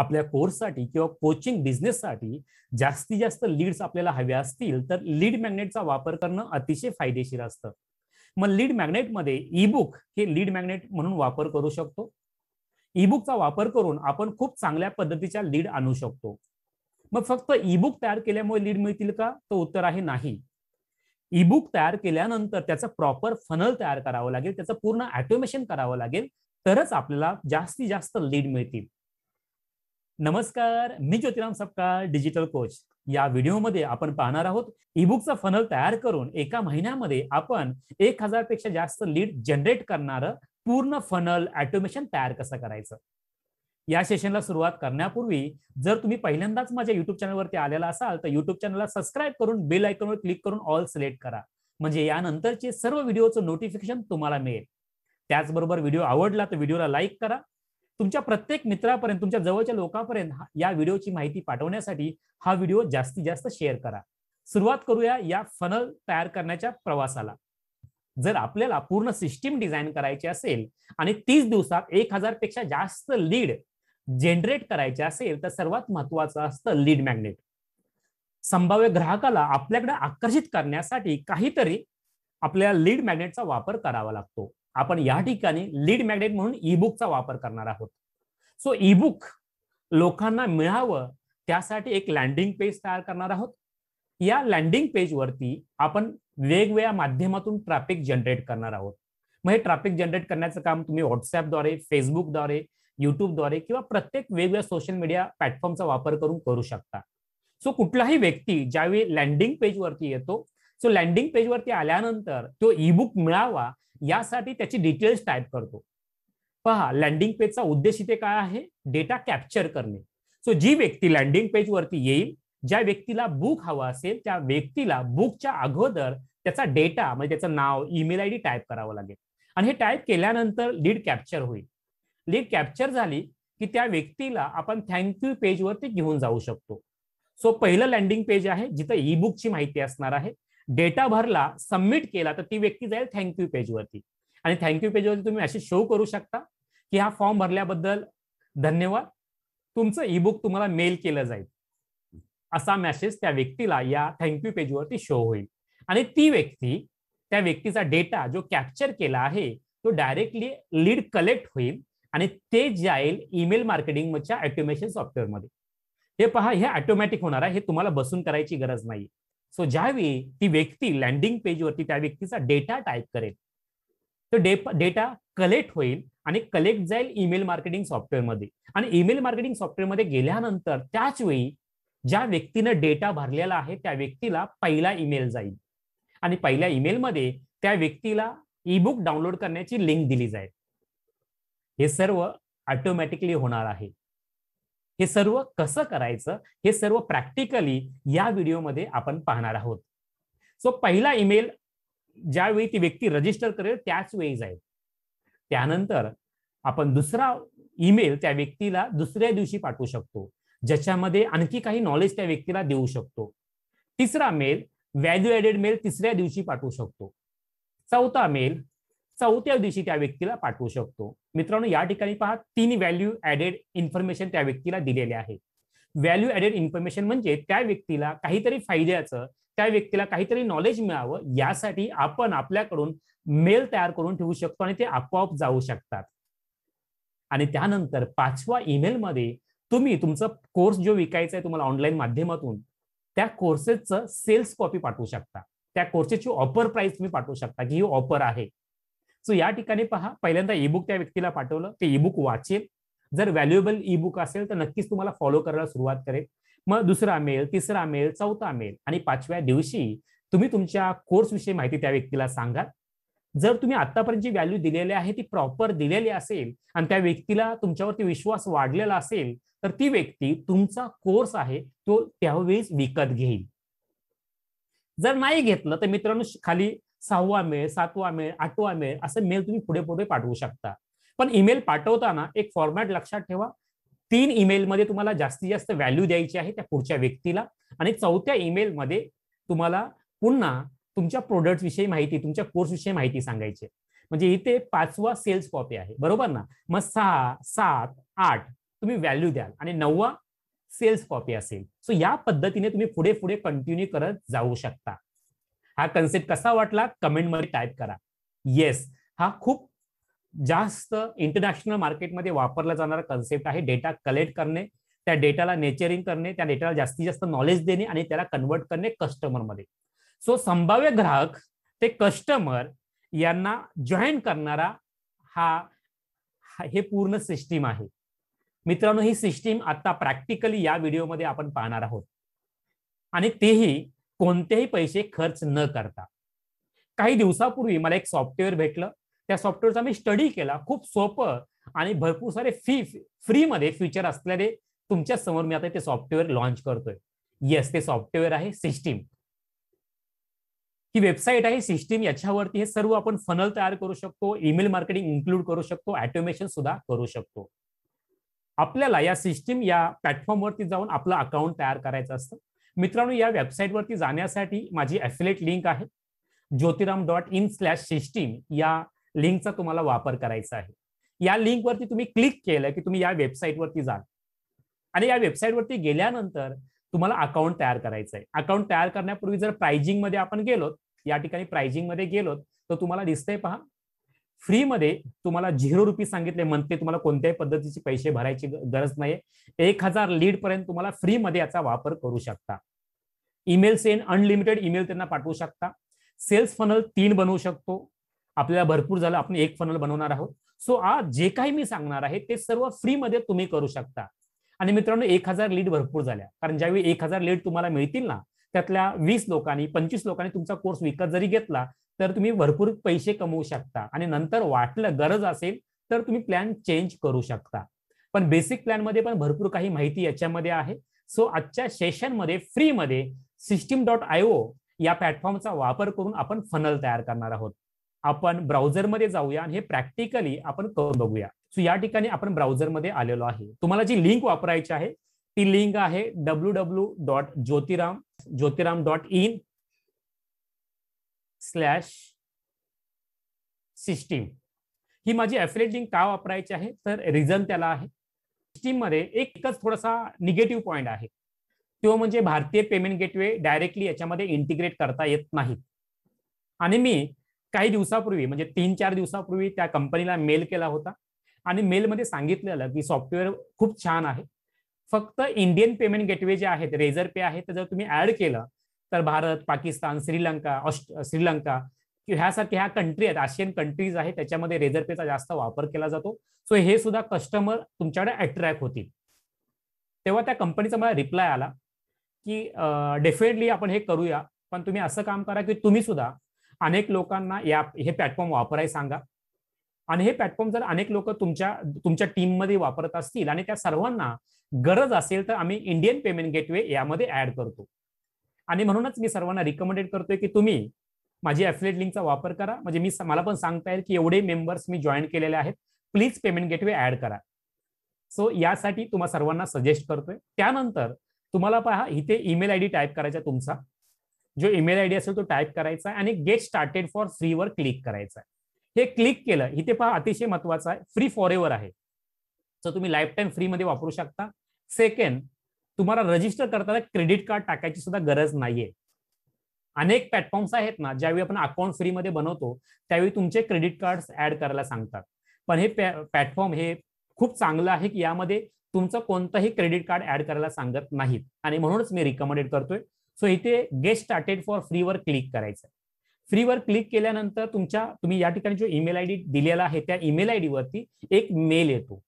आपल्या कोर्ससाठी किंवा कोचिंग बिझनेससाठी जास्तीत जास्त लीड्स आपल्याला हव्या असतील तर लीड मॅग्नेटचा वापर करणं अतिशय फायदेशीर असतं मग लीड मॅग्नेटमध्ये ई बुक हे लीड मॅग्नेट म्हणून वापर करू शकतो ई बुकचा वापर करून आपण खूप चांगल्या पद्धतीच्या लीड आणू शकतो मग फक्त ई बुक तयार केल्यामुळे लीड मिळतील का तो उत्तर आहे नाही ई बुक तयार केल्यानंतर त्याचं प्रॉपर फनल तयार करावं लागेल त्याचं पूर्ण ॲटोमेशन करावं लागेल तरच आपल्याला जास्तीत जास्त लीड मिळतील नमस्कार मी ज्योतिराम सपकाळ डिजिटल कोच या व्हिडिओमध्ये आपण पाहणार आहोत ईबुकचा फनल तयार करून एका महिन्यामध्ये आपण एक हजार पेक्षा जास्त लीड जनरेट करणार पूर्ण फनल ऑटोमेशन तयार कसं करायचं या सेशनला सुरुवात करण्यापूर्वी जर तुम्ही पहिल्यांदाच माझ्या युट्यूब चॅनलवरती आलेला असाल तर युट्यूब चॅनलला सबस्क्राईब करून बेल आयकॉनवर क्लिक करून ऑल सिलेक्ट करा म्हणजे यानंतरचे सर्व व्हिडिओचं नोटिफिकेशन तुम्हाला मिळेल त्याचबरोबर व्हिडिओ आवडला तर व्हिडिओला लाईक करा तुमच्या प्रत्येक मित्रापर्यंत तुमच्या जवळच्या लोकांपर्यंत या व्हिडिओची माहिती पाठवण्यासाठी हा व्हिडिओ जास्तीत जास्त शेअर करा सुरुवात करूया या फनल तयार करण्याच्या प्रवासाला जर आपल्याला पूर्ण सिस्टीम डिझाईन करायची असेल आणि तीस दिवसात एक हजार पेक्षा जास्त लीड जनरेट करायचे असेल तर सर्वात महत्वाचं असतं लीड मॅग्नेट संभाव्य ग्राहकाला आपल्याकडे आकर्षित करण्यासाठी काहीतरी आपल्याला लीड मॅग्नेटचा वापर करावा लागतो आपण या ठिकाणी लीड मॅग्नेट म्हणून ईबुकचा वापर करणार आहोत सो ईबुक लोकांना मिळावं त्यासाठी एक लँडिंग पेज तयार करणार आहोत या लँडिंग पेजवरती आपण वेगवेगळ्या माध्यमातून ट्रॅफिक जनरेट करणार आहोत मग हे ट्रॅफिक जनरेट करण्याचं काम तुम्ही व्हॉट्सअपद्वारे फेसबुकद्वारे युट्यूबद्वारे किंवा प्रत्येक वेगवेगळ्या सोशल मीडिया प्लॅटफॉर्मचा वापर करून करू शकता सो कुठलाही व्यक्ती ज्यावेळी लँडिंग पेजवरती येतो सो लँडिंग पेजवरती आल्यानंतर तो ई बुक मिळावा यासाठी त्याची डिटेल्स टाईप करतो पहा लँडिंग पेजचा उद्देश इथे काय आहे डेटा कॅप्चर करणे सो जी व्यक्ती लँडिंग वरती येईल ज्या व्यक्तीला बुक हवा असेल त्या व्यक्तीला बुकच्या अगोदर त्याचा डेटा म्हणजे त्याचं नाव ईमेल आय डी टाईप करावं लागेल आणि हे टाईप केल्यानंतर लीड कॅप्चर होईल लीड कॅप्चर झाली की त्या व्यक्तीला आपण थँक्यू पेजवरती घेऊन जाऊ शकतो सो पहिलं लँडिंग पेज आहे जिथं ई बुकची माहिती असणार आहे डेटा भरला सबमिट केला तर ती व्यक्ती जाईल थँक्यू पेजवरती आणि थँक्यू पेजवरती तुम्ही असे शो करू शकता की हा फॉर्म भरल्याबद्दल धन्यवाद तुमचं ई बुक तुम्हाला मेल केलं जाईल असा मेसेज त्या व्यक्तीला या थँक्यू पेजवरती शो होईल आणि ती व्यक्ती त्या व्यक्तीचा डेटा जो कॅप्चर केला आहे तो डायरेक्टली लीड कलेक्ट होईल आणि ते जाईल ईमेल मार्केटिंगच्या ऑटोमेशन मध्ये हे पहा हे ऑटोमॅटिक होणार आहे हे तुम्हाला बसून करायची गरज नाही सो ज्यावेळी ती व्यक्ती लँडिंग पेजवरती त्या व्यक्तीचा डेटा टाईप करेल तो डेटा कलेक्ट होईल आणि कलेक्ट जाईल ईमेल मार्केटिंग सॉफ्टवेअरमध्ये आणि ईमेल मार्केटिंग सॉफ्टवेअरमध्ये गेल्यानंतर त्याच वेळी ज्या व्यक्तीनं डेटा भरलेला आहे त्या व्यक्तीला पहिला ईमेल जाईल आणि पहिल्या ईमेलमध्ये त्या व्यक्तीला ईबुक डाउनलोड करण्याची लिंक दिली जाईल हे सर्व ऑटोमॅटिकली होणार आहे हे सर्व कसं करायचं हे सर्व प्रॅक्टिकली या व्हिडिओमध्ये आपण पाहणार आहोत सो पहिला ईमेल ज्यावेळी ती व्यक्ती रजिस्टर करेल त्याच वेळी जाईल त्यानंतर आपण दुसरा ईमेल त्या व्यक्तीला दुसऱ्या दिवशी पाठवू शकतो ज्याच्यामध्ये आणखी काही नॉलेज त्या व्यक्तीला देऊ शकतो तिसरा मेल व्हॅल्यू ॲडेड मेल तिसऱ्या दिवशी पाठवू शकतो चौथा मेल चौथ्या दिवशी त्या व्यक्तीला पाठवू शकतो मित्रांनो या ठिकाणी पहा तीन व्हॅल्यू ऍडेड इन्फॉर्मेशन त्या व्यक्तीला दिलेले आहे व्हॅल्यू ऍडेड इन्फॉर्मेशन म्हणजे त्या व्यक्तीला काहीतरी फायद्याचं त्या व्यक्तीला काहीतरी नॉलेज मिळावं यासाठी आपण आपल्याकडून मेल तयार करून ठेवू शकतो आणि ते आपोआप जाऊ शकतात आणि त्यानंतर पाचवा ईमेलमध्ये तुम्ही तुमचा कोर्स जो विकायचा आहे तुम्हाला ऑनलाईन माध्यमातून त्या कोर्सेसचं सेल्स कॉपी पाठवू शकता त्या कोर्सेसची ऑफर प्राइस तुम्ही पाठवू शकता की ही ऑफर आहे सो या ठिकाणी पहा पहिल्यांदा ई बुक त्या व्यक्तीला पाठवलं ते ई बुक वाचेल जर व्हॅल्युएबल ई बुक असेल तर नक्कीच तुम्हाला फॉलो करायला सुरुवात करेल मग दुसरा मेल तिसरा मेल चौथा मेल आणि पाचव्या दिवशी तुम्ही तुमच्या कोर्सविषयी माहिती त्या व्यक्तीला सांगा जर तुम्ही आतापर्यंत जी व्हॅल्यू दिलेली आहे ती प्रॉपर दिलेली असेल आणि त्या व्यक्तीला तुमच्यावरती विश्वास वाढलेला असेल तर ती व्यक्ती तुमचा कोर्स आहे तो त्यावेळी विकत घेईल जर नाही घेतलं तर मित्रांनो खाली सहावा मेल सातवा मेल आठवा मेल असे मेल तुम्ही पुढे पुढे पाठवू शकता पण ईमेल पाठवताना एक फॉर्मॅट लक्षात ठेवा तीन ईमेलमध्ये तुम्हाला जास्तीत जास्त व्हॅल्यू द्यायची आहे त्या पुढच्या व्यक्तीला आणि चौथ्या ईमेलमध्ये तुम्हाला पुन्हा तुमच्या विषयी माहिती तुमच्या कोर्सविषयी माहिती सांगायची म्हणजे इथे पाचवा सेल्स कॉपी आहे बरोबर ना मग सहा सात आठ तुम्ही व्हॅल्यू द्याल आणि नववा सेल्स कॉपी असेल सो या पद्धतीने तुम्ही पुढे पुढे कंटिन्यू करत जाऊ शकता हा कन्सेप्ट कसा वाटला कमेंटमध्ये टाईप करा येस हा खूप जास्त इंटरनॅशनल मार्केटमध्ये वापरला जाणारा कन्सेप्ट आहे डेटा कलेक्ट करणे त्या डेटाला नेचरिंग करणे त्या डेटाला जास्तीत जास्त नॉलेज देणे आणि त्याला कन्वर्ट करणे कस्टमरमध्ये सो संभाव्य ग्राहक ते कस्टमर यांना जॉईन करणारा हा हे पूर्ण सिस्टीम आहे मित्रांनो ही सिस्टीम आता प्रॅक्टिकली या व्हिडिओमध्ये आपण पाहणार आहोत आणि तेही कोणतेही पैसे खर्च न करता काही दिवसापूर्वी मला एक सॉफ्टवेअर भेटलं त्या सॉफ्टवेअरचा मी स्टडी केला खूप सोपं आणि भरपूर सारे फी फ्रीमध्ये फ्युचर असल्याने तुमच्या समोर मी आता ते सॉफ्टवेअर लॉन्च करतोय येस ते सॉफ्टवेअर आहे सिस्टीम ही वेबसाईट आहे सिस्टीम याच्यावरती हे सर्व आपण फनल तयार करू शकतो ईमेल मार्केटिंग इन्क्लूड करू शकतो ॲटोमेशन सुद्धा करू शकतो आपल्याला या सिस्टीम या प्लॅटफॉर्मवरती जाऊन आपलं अकाउंट तयार करायचं असतं मित्रांनो या वेबसाईटवरती जाण्यासाठी माझी ॲफिलेट लिंक आहे Jyotiram dot in slash system या लिंकचा तुम्हाला वापर करायचा आहे या लिंकवरती तुम्ही क्लिक केलं की तुम्ही या वेबसाईटवरती जा आणि या वेबसाईटवरती गेल्यानंतर तुम्हाला अकाउंट तयार करायचं आहे अकाउंट तयार करण्यापूर्वी जर प्राइजिंगमध्ये आपण गेलो या ठिकाणी प्राइजिंगमध्ये गेलो तर तुम्हाला दिसतंय पहा फ्रीमध्ये तुम्हाला झिरो रुपीज सांगितले मंथली तुम्हाला कोणत्याही पद्धतीचे पैसे भरायची गरज नाही एक हजार लीड पर्यंत तुम्हाला फ्रीमध्ये याचा वापर करू शकता ईमेल सेन अनलिमिटेड ईमेल त्यांना पाठवू शकता सेल्स फनल तीन बनवू शकतो आपल्याला भरपूर झालं आपण एक फनल बनवणार आहोत सो आज जे काही मी सांगणार आहे ते सर्व फ्रीमध्ये तुम्ही करू शकता आणि मित्रांनो एक हजार लीड भरपूर झाल्या कारण ज्यावेळी एक हजार लीड तुम्हाला मिळतील ना त्यातल्या वीस लोकांनी पंचवीस लोकांनी तुमचा कोर्स विकत जरी घेतला तर तुम्ही भरपूर पैसे कमवू शकता आणि नंतर वाटलं गरज असेल तर तुम्ही प्लॅन चेंज करू शकता पण बेसिक प्लॅन मध्ये पण भरपूर काही माहिती याच्यामध्ये आहे सो आजच्या सेशनमध्ये फ्रीमध्ये सिस्टीम डॉट आयओ या प्लॅटफॉर्मचा वापर करून आपण फनल तयार करणार आहोत आपण ब्राउझरमध्ये जाऊया आणि हे प्रॅक्टिकली आपण करून बघूया सो या ठिकाणी आपण मध्ये आलेलो आहे तुम्हाला जी लिंक वापरायची आहे ती लिंक आहे W W dot Jyotiram Jyotiram dot in slash system ही माझी ॲफिलेट का वापरायची आहे तर रिझन त्याला आहे सिस्टीममध्ये एकच थोडासा निगेटिव्ह पॉईंट आहे तो म्हणजे भारतीय पेमेंट गेटवे डायरेक्टली याच्यामध्ये इंटिग्रेट करता येत नाही आणि मी काही दिवसापूर्वी म्हणजे तीन चार दिवसापूर्वी त्या कंपनीला मेल केला होता आणि मेलमध्ये सांगितलेलं की सॉफ्टवेअर खूप छान आहे फक्त इंडियन पेमेंट गेटवे जे आहेत रेझर पे आहे ते जर तुम्ही ऍड केलं तर भारत पाकिस्तान श्रीलंका ऑस्ट श्रीलंका ह्यासारख्या ह्या कंट्री आहेत आशियन कंट्रीज आहेत त्याच्यामध्ये रेझर पेचा जास्त वापर केला जातो सो हे सुद्धा कस्टमर तुमच्याकडे अट्रॅक्ट होतील तेव्हा त्या कंपनीचा मला रिप्लाय आला की डेफिनेटली आपण हे करूया पण तुम्ही असं काम करा की तुम्ही सुद्धा अनेक लोकांना या हे प्लॅटफॉर्म वापरायला सांगा आणि हे प्लॅटफॉर्म जर अनेक लोक तुमच्या तुमच्या टीममध्ये वापरत असतील आणि त्या सर्वांना गरज असेल तर आम्ही इंडियन पेमेंट गेटवे यामध्ये ऍड करतो आणि म्हणूनच मी सर्वांना रिकमेंडेड करतोय की तुम्ही माझी ऍफिलेट लिंकचा वापर करा म्हणजे मी मला पण सांगता येईल की एवढे मेंबर्स मी जॉईन केलेले आहेत प्लीज पेमेंट गेटवे ऍड करा सो यासाठी तुम्हा सर्वांना सजेस्ट करतोय त्यानंतर तुम्हाला पहा इथे ईमेल आय टाइप टाईप करायचा तुमचा जो ईमेल आय असेल तो टाईप करायचा आणि गेट स्टार्टेड फॉर फ्रीवर क्लिक करायचा हे क्लिक केलं इथे पहा अतिशय महत्वाचं आहे फ्री फॉर एव्हर आहे सो तुम्ही लाईफ टाईम फ्रीमध्ये वापरू शकता सेकंड तुम्हाला रजिस्टर करताना क्रेडिट कार्ड टाकायची सुद्धा गरज नाहीये अनेक प्लॅटफॉर्म्स आहेत ना ज्यावेळी आपण अकाउंट फ्रीमध्ये बनवतो त्यावेळी तुमचे क्रेडिट कार्ड ऍड करायला सांगतात पण हे प्लॅटफॉर्म हे खूप चांगलं आहे की यामध्ये तुमचं कोणतंही क्रेडिट कार्ड ऍड करायला सांगत नाहीत आणि म्हणूनच मी रिकमेंडेड करतोय सो इथे गेट स्टार्टेड फॉर फ्रीवर क्लिक करायचं फ्रीवर क्लिक केल्यानंतर तुमच्या तुम्ही या ठिकाणी जो ईमेल आयडी दिलेला आहे त्या ईमेल आयडी वरती एक मेल येतो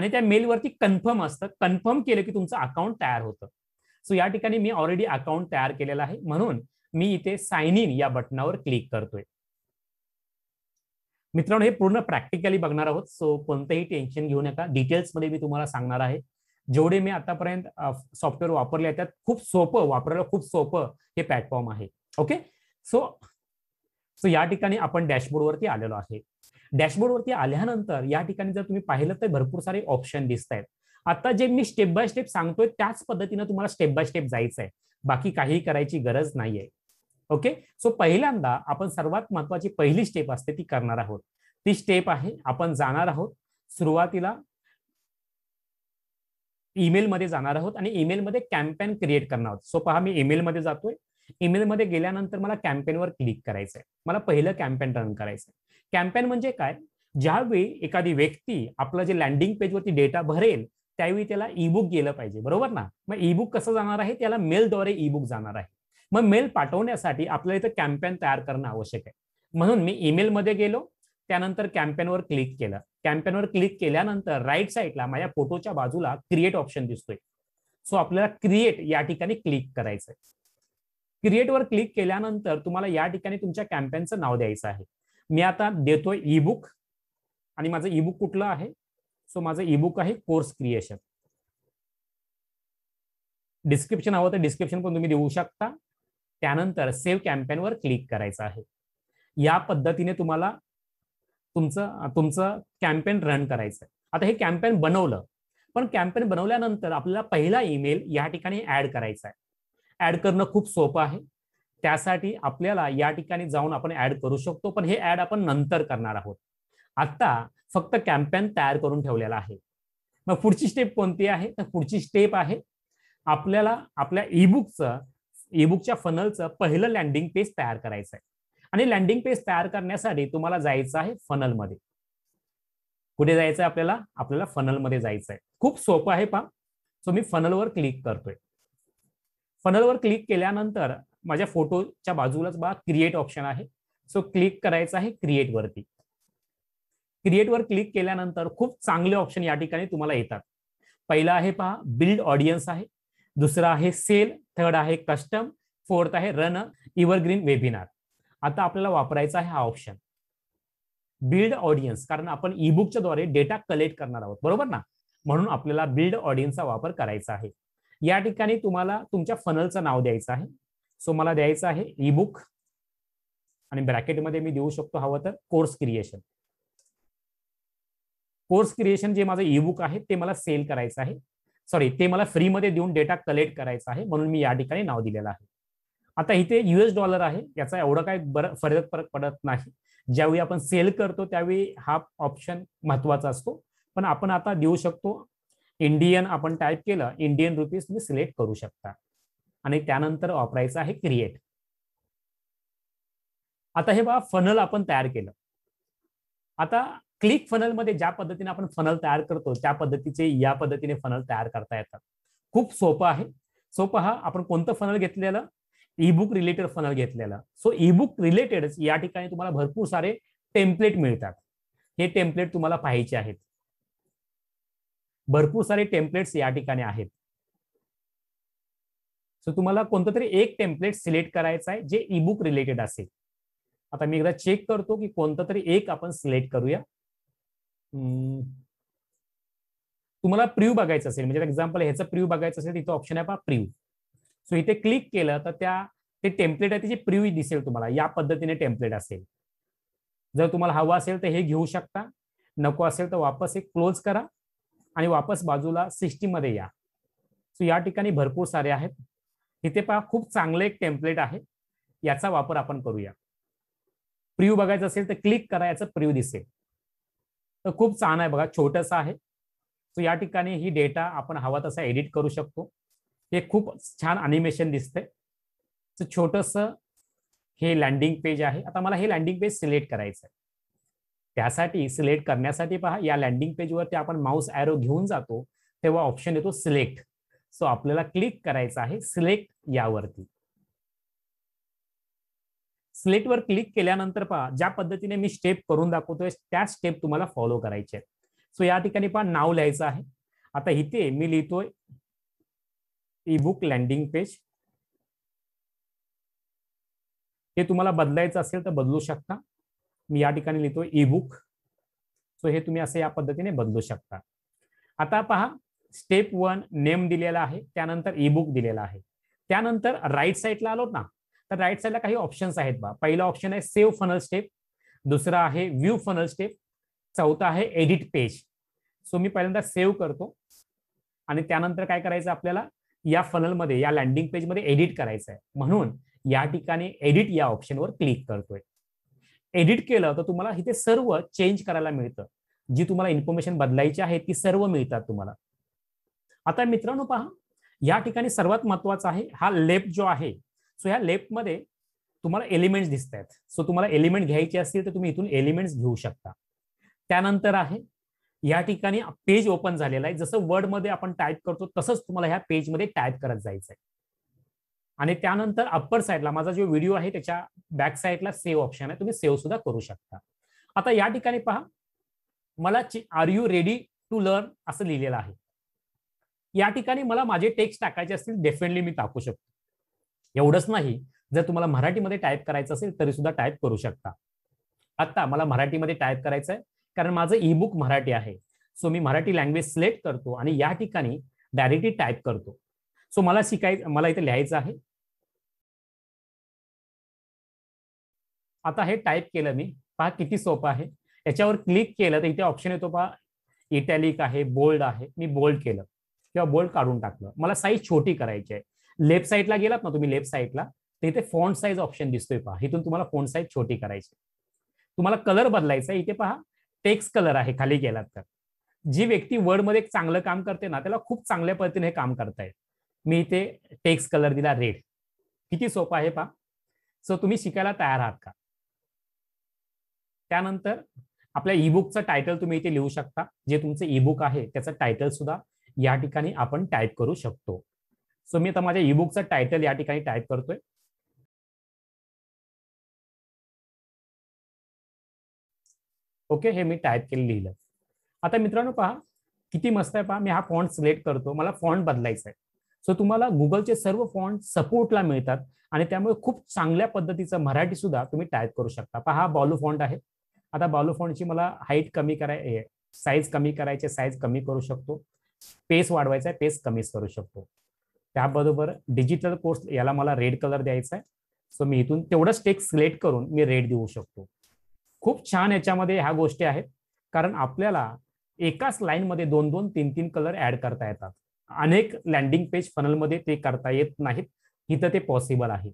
आणि त्या मेलवरती कन्फर्म असतं कन्फर्म केलं की तुमचं अकाउंट तयार होतं सो या ठिकाणी मी ऑलरेडी अकाउंट तयार केलेलं आहे म्हणून मी इथे साइन इन या बटनावर क्लिक करतोय मित्रांनो हे पूर्ण प्रॅक्टिकली बघणार आहोत सो कोणतंही टेन्शन घेऊ नका डिटेल्समध्ये मी तुम्हाला सांगणार आहे जेवढे मी आतापर्यंत सॉफ्टवेअर वापरले आहेत त्यात खूप सोपं वापरायला खूप सोपं हे प्लॅटफॉर्म आहे ओके सो सो या ठिकाणी आपण डॅशबोर्डवरती आलेलो आहे डॅशबोर्डवरती आल्यानंतर या ठिकाणी जर तुम्ही पाहिलं तर भरपूर सारे ऑप्शन दिसत आहेत आता जे मी स्टेप बाय स्टेप सांगतोय त्याच पद्धतीनं तुम्हाला स्टेप बाय स्टेप जायचं आहे बाकी काही करायची गरज नाहीये ओके सो पहिल्यांदा आपण सर्वात महत्वाची पहिली स्टेप असते ती करणार आहोत ती स्टेप आहे आपण जाणार आहोत सुरुवातीला ईमेलमध्ये जाणार आहोत आणि ईमेलमध्ये कॅम्पेन क्रिएट करणार आहोत सो पहा मी ईमेलमध्ये जातोय ईमेलमध्ये गेल्यानंतर मला कॅम्पेनवर क्लिक करायचंय मला पहिलं कॅम्पेन रन करायचंय कॅम्पेन म्हणजे काय ज्यावेळी एखादी व्यक्ती आपलं जे लँडिंग पेजवरती डेटा भरेल त्यावेळी त्याला ई बुक गेलं पाहिजे बरोबर ना मग ई बुक कसं जाणार आहे त्याला मेलद्वारे ई बुक जाणार आहे मग मेल पाठवण्यासाठी आपल्याला इथं कॅम्पेन तयार करणं आवश्यक आहे म्हणून मी ईमेलमध्ये गेलो त्यानंतर वर क्लिक केलं वर क्लिक केल्यानंतर राईट साईडला माझ्या फोटोच्या बाजूला क्रिएट ऑप्शन दिसतोय सो आपल्याला क्रिएट या ठिकाणी क्लिक करायचंय क्रिएटवर क्लिक केल्यानंतर तुम्हाला या ठिकाणी तुमच्या कॅम्पेनचं नाव द्यायचं आहे मी आता देतोय ईबुक आणि माझं ईबुक कुठलं आहे सो माझं ईबुक आहे कोर्स क्रिएशन डिस्क्रिप्शन हवं तर डिस्क्रिप्शन पण तुम्ही देऊ शकता त्यानंतर सेव्ह कॅम्पेनवर क्लिक करायचं आहे या पद्धतीने तुम्हाला तुमचं तुमचं कॅम्पेन रन करायचं आता हे कॅम्पेन बनवलं पण कॅम्पेन बनवल्यानंतर आपल्याला पहिला ईमेल या ठिकाणी ऍड करायचा आहे ऍड करणं खूप सोपं आहे त्यासाठी आपल्याला या ठिकाणी जाऊन आपण ऍड करू शकतो पण हे ऍड आपण नंतर करणार आहोत आता फक्त कॅम्पेन तयार करून ठेवलेला आहे मग पुढची स्टेप कोणती आहे तर पुढची स्टेप आहे आपल्याला आपल्या ईबुकचं ईबुकच्या फनलचं पहिलं लँडिंग पेज तयार करायचं आहे आणि लँडिंग पेज तयार करण्यासाठी तुम्हाला जायचं आहे फनलमध्ये कुठे जायचं आहे आपल्याला आपल्याला फनलमध्ये जायचं आहे खूप सोपं आहे पहा सो मी फनलवर क्लिक करतोय फनलवर क्लिक केल्यानंतर माझ्या फोटोच्या बाजूलाच बा क्रिएट ऑप्शन आहे सो क्लिक करायचं आहे क्रिएट वरती क्रिएटवर क्लिक केल्यानंतर खूप चांगले ऑप्शन या ठिकाणी तुम्हाला येतात पहिला आहे पहा बिल्ड ऑडियन्स आहे दुसरा आहे सेल थर्ड आहे कस्टम फोर्थ आहे रन इव्हरग्रीन वेबिनार आता आपल्याला वापरायचा आहे हा ऑप्शन बिल्ड ऑडियन्स कारण आपण ई द्वारे डेटा कलेक्ट करणार आहोत बरोबर ना म्हणून आपल्याला बिल्ड ऑडियन्सचा वापर करायचा आहे या ठिकाणी तुम्हाला तुमच्या फनलचं नाव द्यायचं आहे सो मला द्यायचं आहे ईबुक बुक आणि ब्रॅकेटमध्ये मी देऊ शकतो हवं तर कोर्स क्रिएशन कोर्स क्रिएशन जे माझं ईबुक बुक आहे ते मला सेल करायचं आहे सॉरी ते मला फ्रीमध्ये देऊन डेटा कलेक्ट करायचा आहे म्हणून मी या ठिकाणी नाव दिलेलं आहे आता इथे युएस डॉलर आहे याचा एवढा काय बरं फरक फरक पडत नाही ज्यावेळी आपण सेल करतो त्यावेळी हा ऑप्शन महत्वाचा असतो पण आपण आता देऊ शकतो इंडियन आपण टाईप केलं इंडियन रुपीज तुम्ही सिलेक्ट करू शकता आणि त्यानंतर वापरायचं आहे क्रिएट आता हे बघा फनल आपण तयार केलं आता क्लिक फनल मध्ये ज्या पद्धतीने आपण फनल तयार करतो त्या पद्धतीचे या पद्धतीने फनल तयार करता येतात खूप सोपं आहे सोपं हा आपण कोणतं फनल घेतलेलं ईबुक रिलेटेड फनल घेतलेलं सो ई बुक रिलेटेड या ठिकाणी तुम्हाला भरपूर सारे टेम्पलेट मिळतात हे टेम्पलेट तुम्हाला पाहायचे आहेत भरपूर सारे टेम्पलेट्स या ठिकाणी आहेत सो तुम्हाला कोणतं तरी एक टेम्पलेट सिलेक्ट करायचं आहे जे ईबुक रिलेटेड असेल आता मी एकदा चेक करतो की कोणतं तरी एक आपण सिलेक्ट करूया तुम्हाला प्रिव्ह बघायचं असेल म्हणजे एक्झाम्पल ह्याचं प्रिव्ह बघायचं असेल तिथं ऑप्शन आहे पहा प्रिव्ह सो इथे क्लिक केलं तर त्या ते टेम्पलेट आहे तिचे प्रिव्ह दिसेल तुम्हाला या पद्धतीने टेम्पलेट असेल जर तुम्हाला हवं असेल तर हे घेऊ शकता नको असेल तर वापस हे क्लोज करा आणि वापस बाजूला सिस्टीममध्ये या सो या ठिकाणी भरपूर सारे आहेत इथे पहा खूप चांगलं एक टेम्पलेट आहे याचा वापर आपण करूया प्रिव्यू बघायचा असेल तर क्लिक करा याचं प्रिव्यू दिसेल तर खूप छान आहे बघा छोटंसं आहे सो या ठिकाणी ही डेटा आपण हवा तसा एडिट करू शकतो हे खूप छान अॅनिमेशन दिसतंय तर छोटंसं हे लँडिंग पेज आहे आता मला हे लँडिंग पेज सिलेक्ट करायचं आहे त्यासाठी सिलेक्ट करण्यासाठी पहा या लँडिंग पेजवरती आपण माऊस ॲरो घेऊन जातो तेव्हा ऑप्शन येतो सिलेक्ट सो आपल्याला क्लिक करायचं आहे सिलेक्ट यावरती सिलेक्टवर क्लिक केल्यानंतर पहा ज्या पद्धतीने मी स्टेप करून दाखवतोय त्या स्टेप तुम्हाला फॉलो करायचे आहेत सो या ठिकाणी पहा नाव लिहायचं आहे आता इथे मी लिहितोय ई बुक लँडिंग पेज हे तुम्हाला बदलायचं असेल तर बदलू शकता मी या ठिकाणी लिहितोय ई बुक सो हे तुम्ही असं या पद्धतीने बदलू शकता आता पहा स्टेप वन नेम दिलेला आहे त्यानंतर ईबुक दिलेला आहे त्यानंतर राईट साईडला आलोत ना तर राईट साईडला काही ऑप्शन्स आहेत बा पहिला ऑप्शन आहे सेव्ह फनल स्टेप दुसरा आहे व्ह्यू फनल स्टेप चौथा आहे एडिट पेज सो मी पहिल्यांदा सेव्ह करतो आणि त्यानंतर काय करायचं आपल्याला या फनलमध्ये या लँडिंग पेजमध्ये एडिट करायचं आहे म्हणून या ठिकाणी एडिट या ऑप्शनवर क्लिक करतोय एडिट केलं तर तुम्हाला इथे सर्व चेंज करायला मिळतं जी तुम्हाला इन्फॉर्मेशन बदलायची आहे ती सर्व मिळतात तुम्हाला आता मित्रांनो पहा या ठिकाणी सर्वात महत्वाचा आहे हा लेप जो आहे सो ह्या मध्ये तुम्हाला एलिमेंट्स दिसत आहेत सो तुम्हाला एलिमेंट घ्यायचे असतील तर तुम्ही इथून एलिमेंट्स घेऊ शकता त्यानंतर आहे या ठिकाणी पेज ओपन झालेला आहे जसं वर्डमध्ये आपण टाईप करतो तसंच तुम्हाला ह्या पेजमध्ये टाईप करत जायचं आहे आणि त्यानंतर अप्पर साईडला माझा जो व्हिडिओ आहे त्याच्या बॅक साईडला सेव्ह ऑप्शन आहे तुम्ही सेव्ह सुद्धा करू शकता आता या ठिकाणी पहा मला are you ready to learn असं लिहिलेलं आहे या ठिकाणी मला माझे टेक्स्ट टाकायचे असतील डेफिनेटली मी टाकू शकतो एवढंच नाही जर तुम्हाला मराठीमध्ये टाईप करायचं असेल तरी सुद्धा टाईप करू शकता आत्ता मला मराठीमध्ये टाईप करायचं आहे कारण माझं ई बुक मराठी आहे सो मी मराठी लँग्वेज सिलेक्ट करतो आणि या ठिकाणी डायरेक्टली टाईप करतो सो मला शिकाय मला इथे लिहायचं आहे आता हे टाईप केलं मी पहा किती सोपं आहे याच्यावर क्लिक केलं तर इथे ऑप्शन येतो पहा इटॅलिक आहे बोल्ड आहे मी बोल्ड केलं किंवा बोल्ड काढून टाकलं मला साईज छोटी करायची आहे लेफ्ट साईडला गेलात ना तुम्ही लेफ्ट साईडला तर इथे फॉन्ट साईज ऑप्शन दिसतोय पहा इथून तुम्हाला फॉन्ट साईज छोटी करायची तुम्हाला कलर बदलायचा इथे पहा टेक्स कलर आहे खाली गेलात तर जी व्यक्ती वर्डमध्ये एक चांगलं काम करते ना त्याला खूप चांगल्या पद्धतीने हे काम करतायत मी इथे टेक्स कलर दिला रेड किती सोपं आहे पहा सो तुम्ही शिकायला तयार आहात का त्यानंतर आपल्या ईबुकचं टायटल तुम्ही इथे लिहू शकता जे तुमचं ईबुक आहे त्याचं टायटल सुद्धा या ठिकाणी आपण टाईप करू शकतो सो मी आता माझ्या ईबुकचं टायटल या ठिकाणी टाईप करतोय ओके हे मी टाईप केले लिहिलं आता मित्रांनो पहा किती मस्त आहे पहा मी हा फॉन्ट सिलेक्ट करतो मला फॉन्ट बदलायचा आहे सो तुम्हाला गुगलचे सर्व फॉन्ट सपोर्टला मिळतात आणि त्यामुळे खूप चांगल्या पद्धतीचं मराठी सुद्धा तुम्ही टाईप करू शकता पहा हा बॉलू फॉन्ट आहे आता बॉलू फॉन्टची मला हाईट कमी कराय साईज कमी करायचे साईज कमी करू शकतो पेस वाढवायचा आहे पेस कमीच करू शकतो त्याबरोबर डिजिटल कोर्स याला मला रेड कलर द्यायचा आहे सो मी इथून तेवढंच टेक्स सिलेक्ट करून मी रेड देऊ शकतो खूप छान याच्यामध्ये ह्या गोष्टी आहेत कारण आपल्याला एकाच लाईनमध्ये दोन दोन तीन तीन कलर ऍड करता येतात अनेक लँडिंग पेज फनलमध्ये ते करता येत नाहीत इथं ते पॉसिबल आहे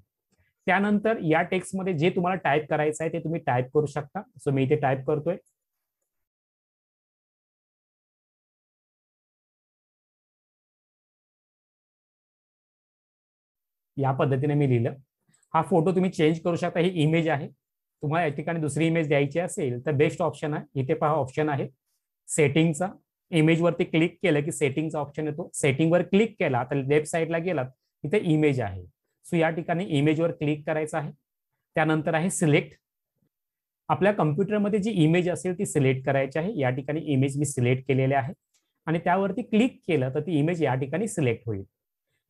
त्यानंतर या टेक्स्टमध्ये जे तुम्हाला टाईप करायचं आहे ते तुम्ही टाईप करू शकता सो मी इथे टाईप करतोय या पद्धतीने मी लिहिलं हा फोटो तुम्ही चेंज करू शकता ही इमेज आहे तुम्हाला या ठिकाणी दुसरी इमेज द्यायची असेल तर बेस्ट ऑप्शन आहे इथे पहा ऑप्शन आहे सेटिंगचा इमेजवरती क्लिक केलं की सेटिंगचा ऑप्शन येतो सेटिंगवर क्लिक केला तर लेफ्ट साईडला गेलात इथे इमेज आहे सो या ठिकाणी इमेजवर क्लिक करायचं आहे त्यानंतर आहे सिलेक्ट आपल्या कम्प्युटरमध्ये जी इमेज असेल ती सिलेक्ट करायची आहे या ठिकाणी इमेज मी सिलेक्ट केलेली आहे आणि त्यावरती क्लिक केलं तर ती इमेज या ठिकाणी सिलेक्ट होईल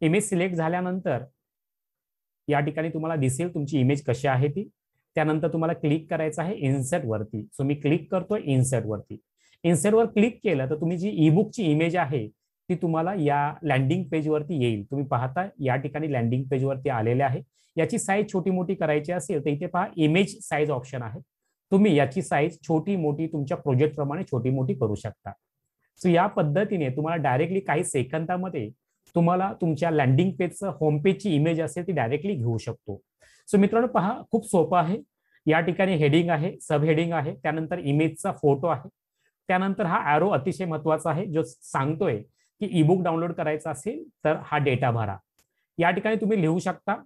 इमेज सिलेक्ट झाल्यानंतर या ठिकाणी तुम्हाला दिसेल तुमची इमेज कशी आहे ती त्यानंतर तुम्हाला क्लिक करायचं आहे इन्सर्ट वरती सो मी क्लिक करतो इन्सर्ट वरती वर क्लिक केलं तर तुम्ही जी ईबुकची इमेज आहे ती तुम्हाला या लँडिंग वरती येईल तुम्ही पाहता या ठिकाणी लँडिंग वरती आलेले आहे याची साईज छोटी मोठी करायची असेल तर इथे पहा इमेज साईज ऑप्शन आहे तुम्ही याची साईज छोटी मोठी तुमच्या प्रोजेक्ट प्रमाणे छोटी मोठी करू शकता सो या पद्धतीने तुम्हाला डायरेक्टली काही सेकंदामध्ये तुम्हाला तुमच्या लँडिंग पेजचं होम पेजची इमेज असेल ती डायरेक्टली घेऊ शकतो सो मित्रांनो पहा खूप सोपं आहे या ठिकाणी हेडिंग आहे सब हेडिंग आहे त्यानंतर इमेजचा फोटो आहे त्यानंतर हा ॲरो अतिशय महत्वाचा आहे जो सांगतोय की ई बुक डाउनलोड करायचा असेल तर हा डेटा भरा या ठिकाणी तुम्ही लिहू शकता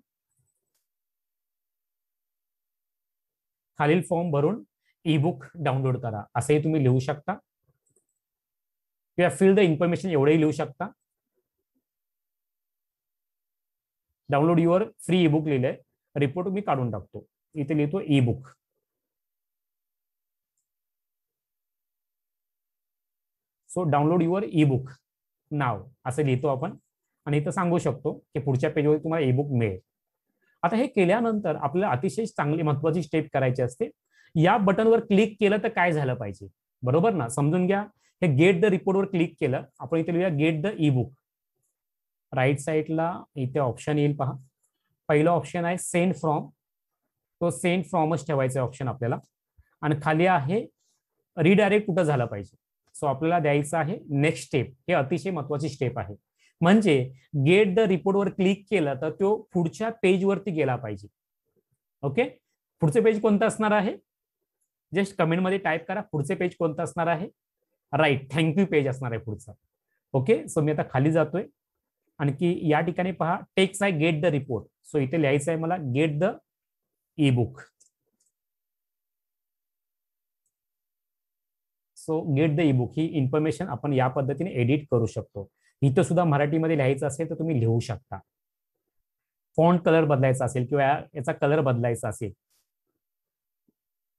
खालील फॉर्म भरून ईबुक डाउनलोड करा असंही तुम्ही लिहू शकता किंवा फिल द इन्फॉर्मेशन एवढंही लिहू शकता download your free ebook लिहिलंय रिपोर्ट मी काढून टाकतो इथे लिहितो ebook so download your ebook नाव असं लिहितो आपण आणि इथं सांगू शकतो की पुढच्या पेजवर तुम्हाला ई बुक मिळेल आता हे केल्यानंतर आपल्याला अतिशय चांगली महत्वाची स्टेप करायची असते या बटनवर क्लिक केलं तर काय झालं पाहिजे बरोबर ना समजून घ्या हे गेट द रिपोर्टवर क्लिक केलं आपण इथे लिहूया get the ebook right साईडला इथे ऑप्शन येईल पहा पहिलं ऑप्शन आहे सेंड फ्रॉम तो सेंड फ्रॉमच ठेवायचा ऑप्शन आपल्याला आणि खाली आहे रिडायरेक्ट कुठं झाला पाहिजे सो आपल्याला द्यायचं आहे नेक्स्ट स्टेप हे अतिशय महत्वाची स्टेप आहे म्हणजे गेट द रिपोर्टवर क्लिक केलं तर तो पुढच्या पेजवरती गेला पाहिजे ओके पुढचे पेज कोणतं असणार आहे जस्ट कमेंटमध्ये टाईप करा पुढचे पेज कोणतं असणार आहे राईट थँक्यू पेज असणार आहे पुढचा ओके सो मी आता खाली जातोय आणखी या ठिकाणी पहा टेक्स आहे गेट द रिपोर्ट सो इथे लिहायचं आहे मला get the ebook so get the ebook ही इन्फॉर्मेशन आपण या पद्धतीने एडिट करू शकतो इथं सुद्धा मराठीमध्ये लिहायचं असेल तर तुम्ही लिहू शकता फॉन्ट कलर बदलायचा असेल किंवा याचा कलर बदलायचा असेल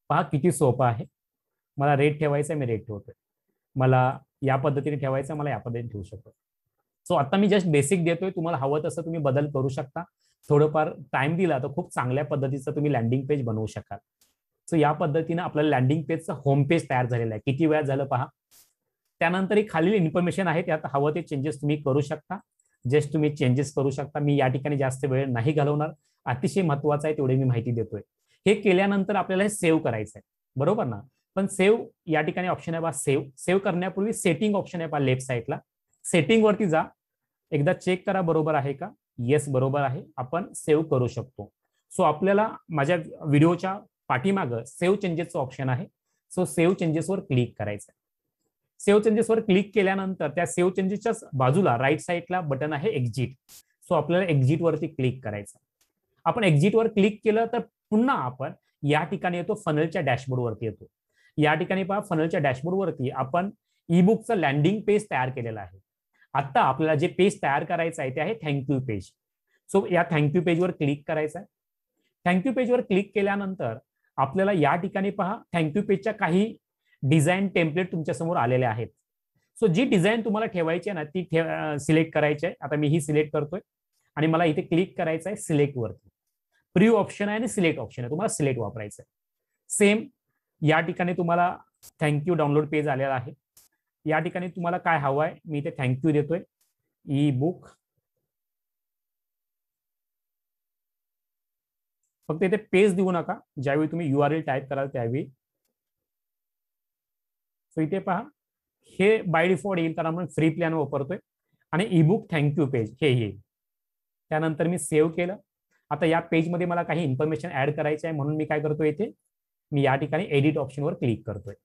पहा किती सोपं आहे मला रेड ठेवायचं आहे मी रेड ठेवतोय मला या पद्धतीने ठेवायचं मला या पद्धतीने ठेवू शकतो सो आता मी जस्ट बेसिक देतोय तुम्हाला हवं तसं तुम्ही बदल करू शकता थोडंफार टाइम दिला तर खूप चांगल्या पद्धतीचं तुम्ही लँडिंग पेज बनवू शकाल सो या पद्धतीनं आपल्याला लँडिंग पेजचं होम पेज तयार झालेलं आहे किती वेळ झालं पहा त्यानंतर एक खालील इन्फॉर्मेशन आहे त्यात हवं ते चेंजेस तुम्ही करू शकता जस्ट तुम्ही चेंजेस करू शकता मी या ठिकाणी जास्त वेळ नाही घालवणार अतिशय महत्वाचं आहे तेवढे मी माहिती देतोय हे केल्यानंतर आपल्याला हे सेव्ह करायचं आहे बरोबर ना पण सेव्ह या ठिकाणी ऑप्शन आहे बा सेव्ह सेव्ह करण्यापूर्वी सेटिंग ऑप्शन आहे बा लेफ्ट साईडला सेटिंग वरती जा एकदा चेक करा बरोबर आहे का येस बरोबर आहे आपण सेव्ह करू शकतो सो आपल्याला माझ्या व्हिडिओच्या पाठीमाग सेव्ह चेंजेसचं ऑप्शन आहे सो सेव्ह चेंजेसवर क्लिक करायचं सेव्ह चेंजेसवर क्लिक केल्यानंतर त्या सेव्ह चेंजेसच्या बाजूला राईट साईडला बटन आहे एक्झिट सो आपल्याला एक्झिट वरती क्लिक करायचं आपण वर क्लिक केलं तर पुन्हा आपण या ठिकाणी येतो फनलच्या डॅशबोर्डवरती येतो या ठिकाणी पहा फनलच्या डॅशबोर्डवरती आपण ई बुकचं लँडिंग पेज तयार केलेलं आहे आता आपल्याला जे पेज तयार करायचं आहे ते आहे थँक्यू पेज सो या थँक्यू पेजवर क्लिक करायचं आहे थँक्यू पेजवर क्लिक केल्यानंतर आपल्याला या ठिकाणी पहा थँक्यू पेजच्या काही डिझाईन टेम्पलेट तुमच्यासमोर आलेले आहेत सो जी डिझाईन तुम्हाला ठेवायची आहे ना ती ठेव सिलेक्ट करायची आहे आता मी ही सिलेक्ट करतोय आणि मला इथे क्लिक करायचं आहे सिलेक्टवरती प्री ऑप्शन आहे आणि सिलेक्ट ऑप्शन आहे तुम्हाला सिलेक्ट वापरायचं आहे सेम या ठिकाणी तुम्हाला थँक्यू डाउनलोड पेज आलेला आहे या ठिकाणी तुम्हाला काय हवं आहे मी इथे थँक्यू देतोय ई बुक फक्त इथे पेज देऊ नका ज्यावेळी तुम्ही यू आर एल टाईप कराल त्यावेळी सो इथे पहा हे बाय डिफॉल्ट येईल तर आपण फ्री प्लॅन वापरतोय आणि ई बुक थँक्यू पेज हे येईल त्यानंतर मी सेव्ह केलं आता या पेजमध्ये मला काही इन्फॉर्मेशन ऍड करायची आहे म्हणून मी काय करतोय इथे मी या ठिकाणी एडिट ऑप्शनवर क्लिक करतोय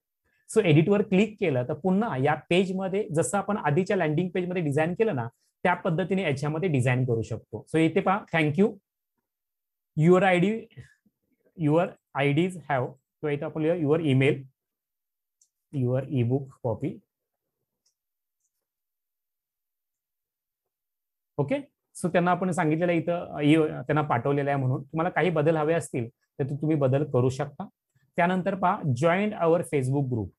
सो एडिट वर क्लिक केलं तर पुन्हा या पेजमध्ये जसं आपण आधीच्या लँडिंग पेजमध्ये डिझाईन केलं ना त्या पद्धतीने याच्यामध्ये डिझाईन करू शकतो सो इथे पहा thank you your I D your I Ds have किंवा इथं आपण your email your ebook copy okay so त्यांना आपण सांगितलेलं इथं त्यांना पाठवलेलं आहे म्हणून तुम्हाला काही बदल हवे असतील तर तुम्ही बदल करू शकता त्यानंतर पहा जॉईन अवर फेसबुक ग्रुप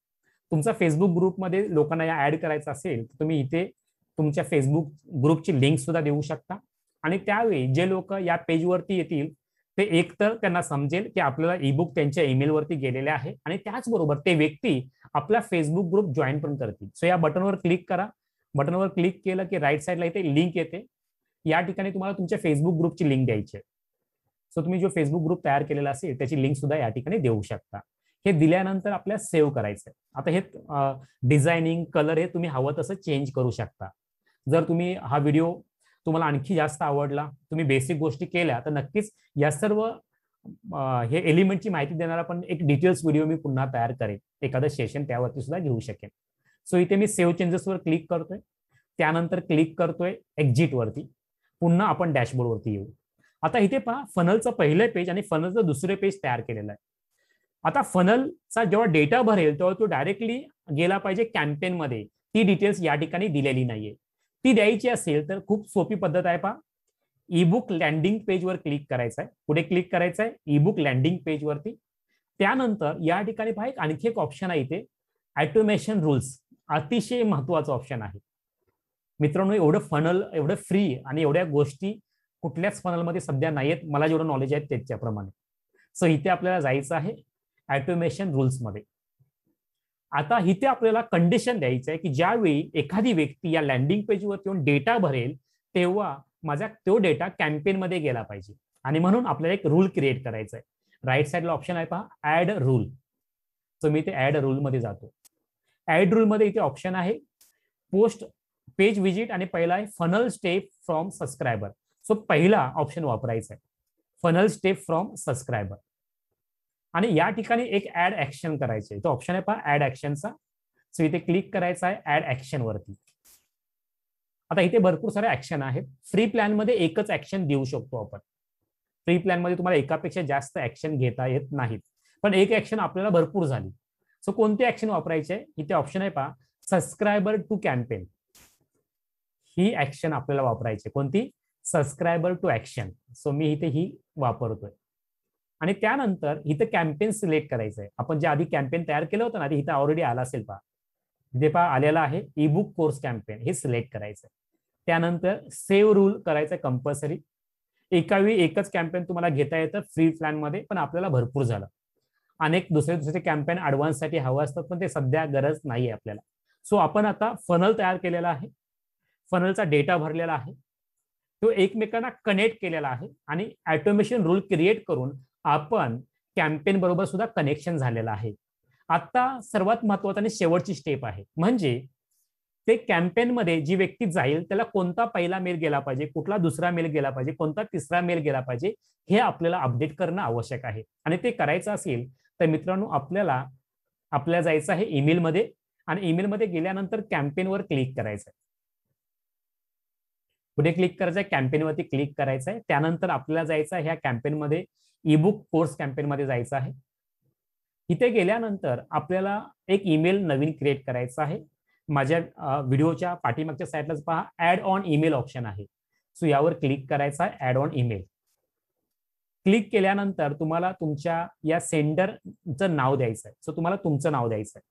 तुमचा फेसबुक ग्रुपमध्ये लोकांना या ऍड करायचं असेल तर तुम्ही इथे तुमच्या फेसबुक ग्रुपची लिंक सुद्धा देऊ शकता आणि त्यावेळी जे लोक या पेजवरती येतील ते एकतर त्यांना समजेल की आपल्याला ईबुक बुक त्यांच्या ईमेलवरती गेलेले आहे आणि त्याचबरोबर ते व्यक्ती आपला फेसबुक ग्रुप जॉईन पण करतील सो या बटनवर क्लिक करा बटनवर क्लिक केलं की राईट साईडला इथे लिंक येते या ठिकाणी तुम्हाला तुमच्या फेसबुक ग्रुपची लिंक द्यायची आहे सो तुम्ही जो फेसबुक ग्रुप तयार केलेला असेल त्याची लिंक सुद्धा या ठिकाणी देऊ शकता हे दिल्यानंतर आपल्याला सेव्ह करायचं आता हे डिझायनिंग कलर हे तुम्ही हवं तसं चेंज करू शकता जर तुम्ही हा व्हिडिओ तुम्हाला आणखी जास्त आवडला तुम्ही बेसिक गोष्टी केल्या तर नक्कीच या सर्व हे एलिमेंटची माहिती देणारा पण एक डिटेल्स व्हिडिओ मी पुन्हा तयार करेन एखादं सेशन त्यावरती सुद्धा घेऊ शकेन सो इथे मी सेव्ह चेंजेसवर क्लिक करतोय त्यानंतर क्लिक करतोय एक्झिटवरती पुन्हा आपण डॅशबोर्डवरती येऊ आता इथे पहा फनलचं पहिलं पेज आणि फनलचं दुसरे पेज तयार केलेलं आहे आता फनलचा जेव्हा डेटा भरेल तेव्हा तो डायरेक्टली गेला पाहिजे कॅम्पेनमध्ये ती डिटेल्स या ठिकाणी दिलेली नाहीये ती द्यायची असेल तर खूप सोपी पद्धत आहे पहा ईबुक बुक लँडिंग पेजवर क्लिक करायचं आहे पुढे क्लिक करायचं आहे ईबुक बुक लँडिंग पेजवरती त्यानंतर या ठिकाणी पहा एक आणखी एक ऑप्शन आहे इथे ॲटोमेशन रूल्स अतिशय महत्वाचं ऑप्शन आहे मित्रांनो एवढं फनल एवढं फ्री आणि एवढ्या गोष्टी कुठल्याच फनलमध्ये सध्या नाही आहेत मला जेवढं नॉलेज आहे त्याच्याप्रमाणे सो इथे आपल्याला जायचं आहे ॲटोमेशन रूल्समध्ये आता इथे आपल्याला कंडिशन द्यायचं आहे की ज्यावेळी एखादी व्यक्ती या लँडिंग पेजवर येऊन डेटा भरेल तेव्हा माझा तो डेटा कॅम्पेनमध्ये गेला पाहिजे आणि म्हणून आपल्याला एक रूल क्रिएट करायचा आहे राईट साईडला ऑप्शन आहे पहा ॲड रूल सो मी ते ॲड रूलमध्ये जातो ॲड रूलमध्ये इथे ऑप्शन आहे पोस्ट पेज विजिट आणि पहिला आहे funnel step from subscriber so पहिला ऑप्शन वापरायचा आहे फनल स्टेप फ्रॉम सबस्क्रायबर आणि या ठिकाणी एक ऍड ऍक्शन करायचं आहे तो ऑप्शन आहे पहा ऍड ऍक्शनचा सो इथे क्लिक करायचा आहे ऍड ऍक्शन वरती आता इथे भरपूर सारे ऍक्शन आहेत फ्री प्लॅनमध्ये एकच ऍक्शन देऊ शकतो आपण फ्री प्लॅनमध्ये तुम्हाला एकापेक्षा जास्त ऍक्शन घेता येत नाहीत पण एक ऍक्शन आपल्याला भरपूर झाली सो कोणते ऍक्शन वापरायचे इथे ऑप्शन आहे पहा सबस्क्रायबर टू कॅम्पेन ही ऍक्शन आपल्याला वापरायची कोणती सबस्क्रायबर टू ऍक्शन सो मी इथे ही वापरतोय आणि त्यानंतर इथं कॅम्पेन सिलेक्ट करायचं आहे आपण जे आधी कॅम्पेन तयार केलं होतं ना ते इथं ऑलरेडी आला असेल पहा जे पहा आलेला आहे ईबुक कोर्स कॅम्पेन हे सिलेक्ट करायचं त्यानंतर सेव्ह रूल करायचं कंपल्सरी एकावेळी एकच कॅम्पेन तुम्हाला घेता येतं फ्री प्लॅनमध्ये पण आपल्याला भरपूर झालं अनेक दुसरे दुसरे कॅम्पेन ॲडव्हान्ससाठी हवं असतात पण ते सध्या गरज नाही आपल्याला सो आपण आता फनल तयार केलेला आहे फनलचा डेटा भरलेला आहे तो एकमेकांना कनेक्ट केलेला आहे आणि ॲटोमेशन रूल क्रिएट करून आपण कॅम्पेन बरोबर सुद्धा कनेक्शन झालेलं आहे आता सर्वात महत्वाचं आणि शेवटची स्टेप आहे म्हणजे ते कॅम्पेनमध्ये जी व्यक्ती जाईल त्याला कोणता पहिला मेल गेला पाहिजे कुठला दुसरा मेल गेला पाहिजे कोणता तिसरा मेल गेला पाहिजे हे आपल्याला अपडेट करणं आवश्यक आहे आणि ते करायचं असेल तर मित्रांनो आपल्याला आपल्याला जायचं आहे ईमेलमध्ये आणि ईमेलमध्ये गेल्यानंतर कॅम्पेनवर क्लिक करायचं आहे पुढे क्लिक करायचं आहे कॅम्पेनवरती क्लिक करायचं आहे त्यानंतर आपल्याला जायचं आहे ह्या कॅम्पेनमध्ये ईबुक बुक कोर्स कॅम्पेनमध्ये जायचं आहे इथे गेल्यानंतर आपल्याला एक ईमेल नवीन क्रिएट करायचा आहे माझ्या व्हिडिओच्या पाठीमागच्या साईडलाच पहा ॲड ऑन ईमेल ऑप्शन आहे सो यावर क्लिक करायचं आहे ॲड ऑन ईमेल क्लिक केल्यानंतर तुम्हाला तुमच्या या सेंडरचं नाव द्यायचं आहे सो तुम्हाला तुमचं नाव द्यायचं आहे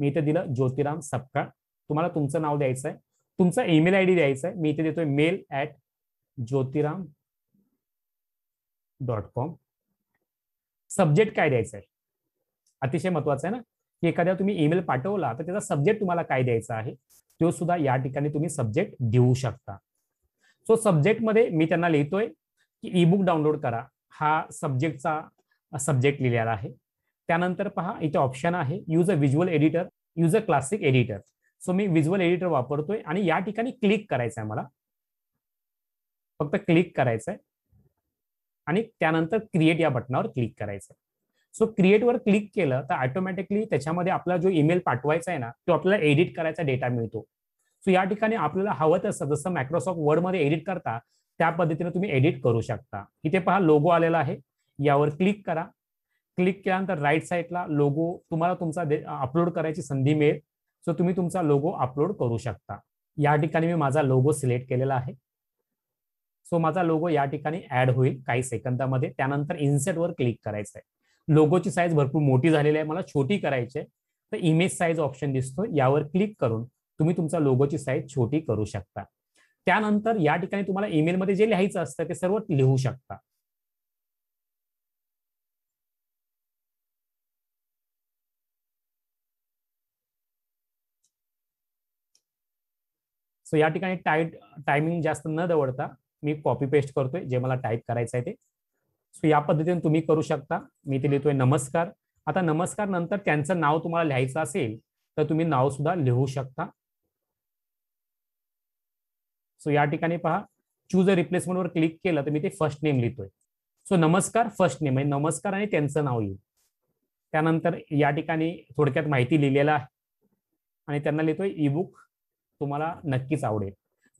मी इथे दिलं ज्योतिराम सपकाळ तुम्हाला तुमचं नाव द्यायचं आहे तुमचा ईमेल आय डी द्यायचा आहे मी इथे देतोय mail at Jyotiram dot com subject काय द्यायचा आहे अतिशय महत्वाचं आहे ना की एखाद्या तुम्ही ईमेल पाठवला तर त्याचा सब्जेक्ट तुम्हाला काय द्यायचा आहे तो सुद्धा या ठिकाणी तुम्ही सब्जेक्ट देऊ शकता सो सब्जेक्टमध्ये मी त्यांना लिहितोय की ई बुक डाउनलोड करा हा सब्जेक्टचा सब्जेक्ट लिहिलेला आहे त्यानंतर पहा इथे ऑप्शन आहे use a visual editor use a classic editor so मी व्हिज्युअल एडिटर वापरतोय आणि या ठिकाणी क्लिक करायचंय मला फक्त क्लिक करायचंय आणि त्यानंतर क्रिएट या बटनावर क्लिक करायचं आहे सो क्रिएटवर क्लिक केलं तर ऑटोमॅटिकली त्याच्यामध्ये आपला जो ईमेल पाठवायचा आहे ना तो आपल्याला एडिट करायचा डेटा मिळतो सो या ठिकाणी आपल्याला हवं तसं जसं मायक्रोसॉफ्ट वर्डमध्ये एडिट करता त्या पद्धतीने तुम्ही एडिट करू शकता इथे पहा लोगो आलेला आहे यावर क्लिक करा क्लिक केल्यानंतर राईट साईडला लोगो तुम्हाला तुमचा अपलोड करायची संधी मिळेल सो तुम्ही तुमचा लोगो अपलोड करू शकता या ठिकाणी मी माझा लोगो सिलेक्ट केलेला आहे सो माझा लोगो या ठिकाणी ऍड होईल काही सेकंदामध्ये त्यानंतर वर क्लिक करायचं आहे लोगोची साईज भरपूर मोठी झालेली आहे मला छोटी करायची आहे तर इमेज साईज ऑप्शन दिसतो यावर क्लिक करून तुम्ही तुमचा लोगोची साईज छोटी करू शकता त्यानंतर या ठिकाणी तुम्हाला ईमेलमध्ये जे लिहायचं असतं ते सर्व लिहू शकता सो या ठिकाणी टाईट टायमिंग जास्त न दवडता मी कॉपी पेस्ट करतोय जे मला टाईप करायचं आहे ते सो या पद्धतीने तुम्ही करू शकता मी ते लिहितोय नमस्कार आता नमस्कार नंतर त्यांचं नाव तुम्हाला लिहायचं असेल तर तुम्ही नाव सुद्धा लिहू शकता सो या ठिकाणी पहा चूज अ रिप्लेसमेंटवर क्लिक केलं तर मी ते फर्स्ट नेम लिहितोय सो नमस्कार फर्स्ट नेम म्हणजे नमस्कार आणि त्यांचं नाव येईल त्यानंतर या ठिकाणी थोडक्यात माहिती लिहिलेलं आहे आणि त्यांना लिहितोय ई बुक तुम्हाला नक्कीच आवडेल